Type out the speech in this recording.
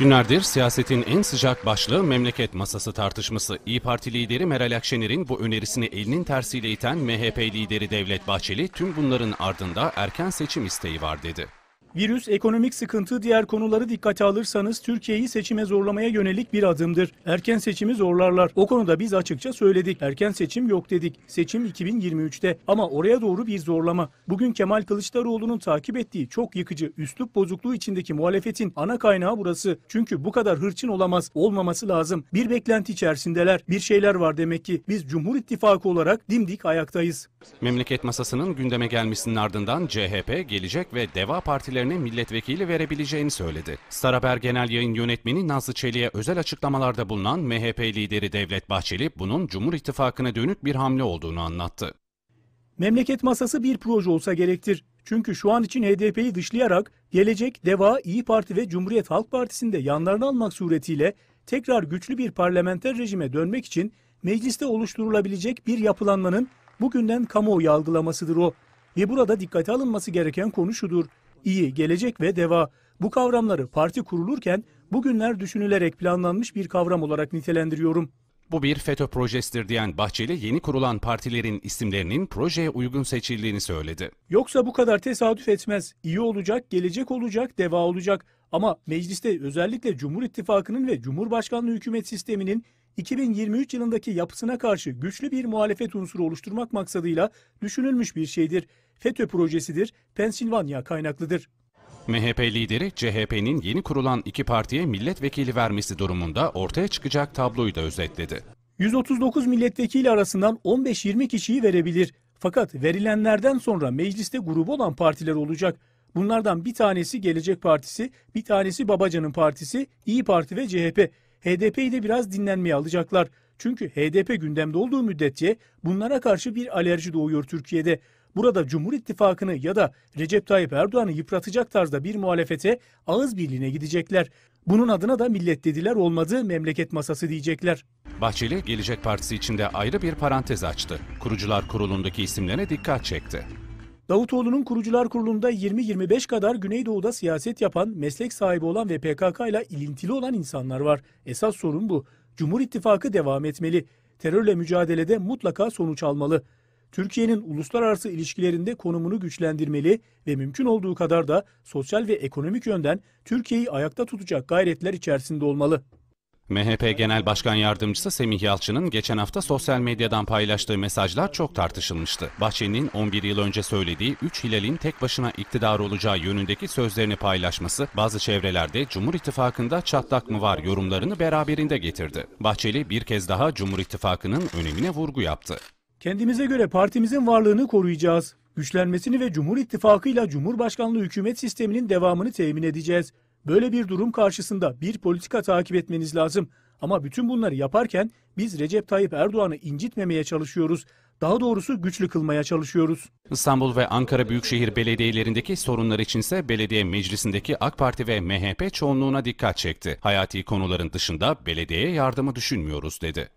Günlerdir siyasetin en sıcak başlığı memleket masası tartışması. İyi Parti lideri Meral Akşener'in bu önerisini elinin tersiyle iten MHP lideri Devlet Bahçeli tüm bunların ardında erken seçim isteği var dedi. Virüs, ekonomik sıkıntı, diğer konuları dikkate alırsanız Türkiye'yi seçime zorlamaya yönelik bir adımdır. Erken seçimi zorlarlar. O konuda biz açıkça söyledik. Erken seçim yok dedik. Seçim 2023'te ama oraya doğru bir zorlama. Bugün Kemal Kılıçdaroğlu'nun takip ettiği çok yıkıcı, üslup bozukluğu içindeki muhalefetin ana kaynağı burası. Çünkü bu kadar hırçın olamaz, olmaması lazım. Bir beklenti içerisindeler. Bir şeyler var demek ki. Biz Cumhur İttifakı olarak dimdik ayaktayız. Memleket masasının gündeme gelmesinin ardından CHP, Gelecek ve Deva Partileri görevlerine milletvekili verebileceğini söyledi. Star Genel Yayın Yönetmeni Nazlı Çelik'e özel açıklamalarda bulunan MHP lideri Devlet Bahçeli bunun Cumhur İttifakı'na dönük bir hamle olduğunu anlattı. Memleket masası bir proje olsa gerektir. Çünkü şu an için HDP'yi dışlayarak gelecek Deva, İyi Parti ve Cumhuriyet Halk Partisi'nde yanlarını almak suretiyle tekrar güçlü bir parlamenter rejime dönmek için mecliste oluşturulabilecek bir yapılanmanın bugünden kamuoyu algılamasıdır o. Ve burada dikkate alınması gereken konu şudur iyi, gelecek ve deva bu kavramları parti kurulurken bugünler düşünülerek planlanmış bir kavram olarak nitelendiriyorum. Bu bir FETÖ projesidir diyen Bahçeli yeni kurulan partilerin isimlerinin projeye uygun seçildiğini söyledi. Yoksa bu kadar tesadüf etmez. İyi olacak, gelecek olacak, deva olacak. Ama mecliste özellikle Cumhur İttifakı'nın ve Cumhurbaşkanlığı hükümet sisteminin 2023 yılındaki yapısına karşı güçlü bir muhalefet unsuru oluşturmak maksadıyla düşünülmüş bir şeydir. FETÖ projesidir, Pensilvanya kaynaklıdır. MHP lideri CHP'nin yeni kurulan iki partiye milletvekili vermesi durumunda ortaya çıkacak tabloyu da özetledi. 139 milletvekili arasından 15-20 kişiyi verebilir. Fakat verilenlerden sonra mecliste grubu olan partiler olacak. Bunlardan bir tanesi Gelecek Partisi, bir tanesi Babacan'ın partisi, İyi Parti ve CHP. HDP'yi de biraz dinlenmeye alacaklar. Çünkü HDP gündemde olduğu müddetçe bunlara karşı bir alerji doğuyor Türkiye'de. Burada Cumhur İttifakı'nı ya da Recep Tayyip Erdoğan'ı yıpratacak tarzda bir muhalefete ağız birliğine gidecekler. Bunun adına da millet dediler olmadı memleket masası diyecekler. Bahçeli Gelecek Partisi içinde ayrı bir parantez açtı. Kurucular Kurulu'ndaki isimlerine dikkat çekti. Davutoğlu'nun kurucular kurulunda 20-25 kadar Güneydoğu'da siyaset yapan, meslek sahibi olan ve PKK ile ilintili olan insanlar var. Esas sorun bu. Cumhur İttifakı devam etmeli. Terörle mücadelede mutlaka sonuç almalı. Türkiye'nin uluslararası ilişkilerinde konumunu güçlendirmeli ve mümkün olduğu kadar da sosyal ve ekonomik yönden Türkiye'yi ayakta tutacak gayretler içerisinde olmalı. MHP Genel Başkan Yardımcısı Semih Yalçın'ın geçen hafta sosyal medyadan paylaştığı mesajlar çok tartışılmıştı. Bahçeli'nin 11 yıl önce söylediği 3 Hilal'in tek başına iktidar olacağı yönündeki sözlerini paylaşması bazı çevrelerde Cumhur İttifakı'nda çatlak mı var yorumlarını beraberinde getirdi. Bahçeli bir kez daha Cumhur İttifakı'nın önemine vurgu yaptı. Kendimize göre partimizin varlığını koruyacağız. Güçlenmesini ve Cumhur İttifakı ile Cumhurbaşkanlığı hükümet sisteminin devamını temin edeceğiz. Böyle bir durum karşısında bir politika takip etmeniz lazım. Ama bütün bunları yaparken biz Recep Tayyip Erdoğan'ı incitmemeye çalışıyoruz. Daha doğrusu güçlü kılmaya çalışıyoruz. İstanbul ve Ankara Büyükşehir Belediyelerindeki sorunlar içinse belediye meclisindeki AK Parti ve MHP çoğunluğuna dikkat çekti. Hayati konuların dışında belediyeye yardımı düşünmüyoruz dedi.